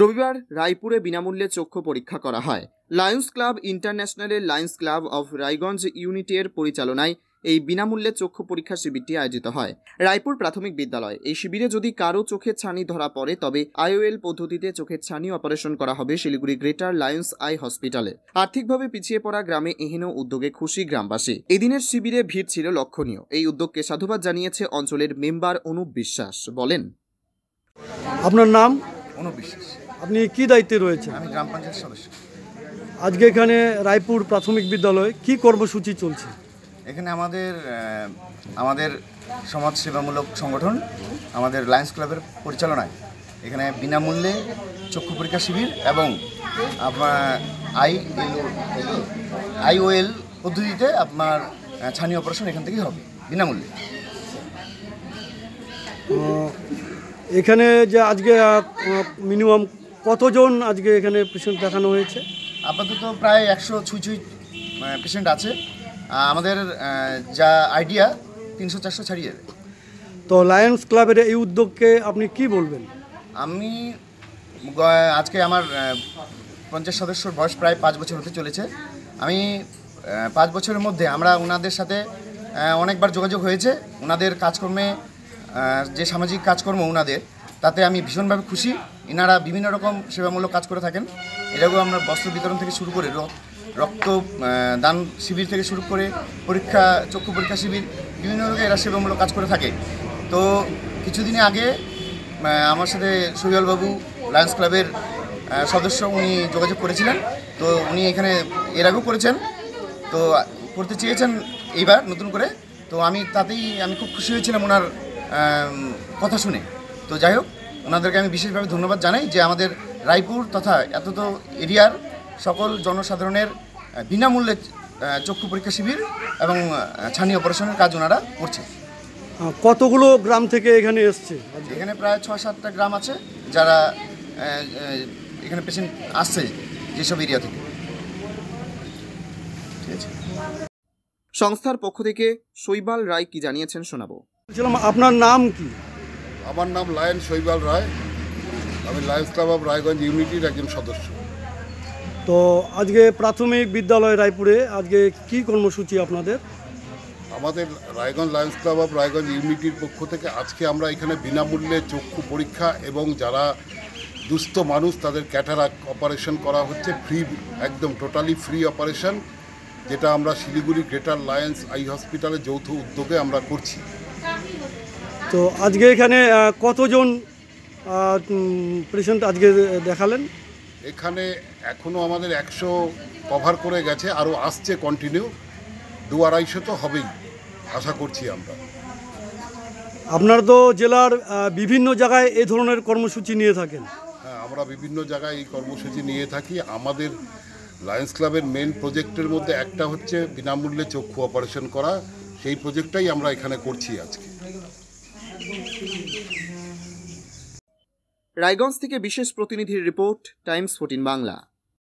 রবিবার রায়পুরে বিনামূল্যে চক্ষু পরীক্ষা করা হয় লায়ন্স ক্লাব ইন্টারন্যাশনালের লায়ন্স ক্লাব অফ রায়গঞ্জ ইউনিটের পরিচালনায় এই বিনামূল্যে চক্ষু পরীক্ষা শিবিরটি আয়োজিত হয় রায়পুর প্রাথমিক বিদ্যালয় এই শিবিরে যদি কারো চোখের ছানি ধরা পড়ে তবে আইওএল পদ্ধতিতে চোখের ছানি অপারেশন করা হবে শিলিগুড়ি গ্রেটার লায়ন্স আই হসপিটালে আর্থিকভাবে পিছিয়ে পড়া গ্রামে এহেন উদ্যোগে খুশি গ্রামবাসী এদিনের শিবিরে ভিড় ছিল লক্ষণীয় এই উদ্যোগকে সাধুবাদ জানিয়েছে অঞ্চলের মেম্বার অনুপ বিশ্বাস বলেন আপনার নাম অনুপ বিশ্বাস আপনি কি দায়িত্বে রয়েছেন আমি গ্রাম পঞ্চায়েত সদস্য আজকে এখানে রায়পুর প্রাথমিক বিদ্যালয় কি কর্মসূচি চলছে এখানে আমাদের আমাদের সমাজসেবামূলক সংগঠন আমাদের লায়ন্স ক্লাবের পরিচালনায় এখানে বিনামূল্যে চক্ষু পরীক্ষা শিবির এবং আপনার আই আইওএল পদ্ধতিতে আপনার ছানি অপারেশন এখান থেকেই হবে বিনামূল্যে এখানে যে আজকে মিনিমাম কতজন আজকে এখানে পেশেন্ট দেখানো হয়েছে আপাতত প্রায় একশো ছুঁই ছুঁই পেশেন্ট আছে আমাদের যা আইডিয়া তিনশো চারশো ছাড়িয়ে যাবে তো লায়ন্স ক্লাবের এই উদ্যোগকে আপনি কি বলবেন আমি আজকে আমার পঞ্চাশ সদস্যর বয়স প্রায় পাঁচ বছর হতে চলেছে আমি পাঁচ বছরের মধ্যে আমরা ওনাদের সাথে অনেকবার যোগাযোগ হয়েছে ওনাদের কাজকর্মে যে সামাজিক কাজকর্ম ওনাদের তাতে আমি ভীষণভাবে খুশি এনারা বিভিন্ন রকম সেবামূলক কাজ করে থাকেন এটাকেও আমরা বস্ত্র বিতরণ থেকে শুরু করে রক্ত দান শিবির থেকে শুরু করে পরীক্ষা চক্ষু পরীক্ষা শিবির বিভিন্ন রকম এরা সেবামূলক কাজ করে থাকে তো কিছুদিন আগে আমার সাথে সহিয়ালবাবু লায়ন্স ক্লাবের সদস্য উনি যোগাযোগ করেছিলেন তো উনি এখানে এর আগেও করেছেন তো করতে চেয়েছেন এইবার নতুন করে তো আমি তাতেই আমি খুব খুশি হয়েছিলাম ওনার কথা শুনে তো যাই হোক ওনাদেরকে আমি বিশেষভাবে ধন্যবাদ জানাই যে আমাদের রায়পুর তথা এত তো এরিয়ার সকল জনসাধারণের বিনামূল্যে চক্ষু পরীক্ষা শিবির এবং ছানি অপারেশনের কাজ ওনারা করছে কতগুলো গ্রাম থেকে এখানে এসছে এখানে প্রায় ছ সাতটা গ্রাম আছে যারা এখানে পেশেন্ট আসছে যেসব এরিয়া থেকে ঠিক আছে সংস্থার পক্ষ থেকে শৈবাল রায় কি জানিয়েছেন শোনাবো আপনার নাম কি আমার নাম লায়ন শৈবাল রায় আমি লায়ন্স ক্লাব অফ রায়গঞ্জ ইউনিটির একজন সদস্য তো আজকে প্রাথমিক বিদ্যালয় রায়পুরে আজকে কি কর্মসূচি আপনাদের আমাদের Raiganj Lions Club of Raiganj ইউনিটির পক্ষ থেকে আজকে আমরা এখানে বিনামূল্যে চক্ষু পরীক্ষা এবং যারা দুস্থ মানুষ তাদের ক্যাটারাক অপারেশন করা হচ্ছে ফ্রি একদম টোটালি ফ্রি অপারেশন যেটা আমরা শিলিগুড়ি গ্রেটার লায়েন্স আই হসপিটালে যৌথ উদ্যোগে আমরা করছি তো আজকে এখানে কতজন পেশেন্ট আজকে দেখালেন এখানে এখনও আমাদের একশো কভার করে গেছে আরও আসছে কন্টিনিউ দু আড়াইশো তো হবেই আশা করছি আমরা আপনার তো জেলার বিভিন্ন জায়গায় এ ধরনের কর্মসূচি নিয়ে থাকেন হ্যাঁ আমরা বিভিন্ন জায়গায় এই কর্মসূচি নিয়ে থাকি আমাদের লায়ন্স ক্লাবের মেন প্রজেক্টের মধ্যে একটা হচ্ছে বিনামূল্যে চক্ষু অপারেশন করা সেই প্রজেক্টটাই আমরা এখানে করছি আজকে রায়গঞ্জ থেকে বিশেষ প্রতিনিধির রিপোর্ট টাইমস ফোর্টিন বাংলা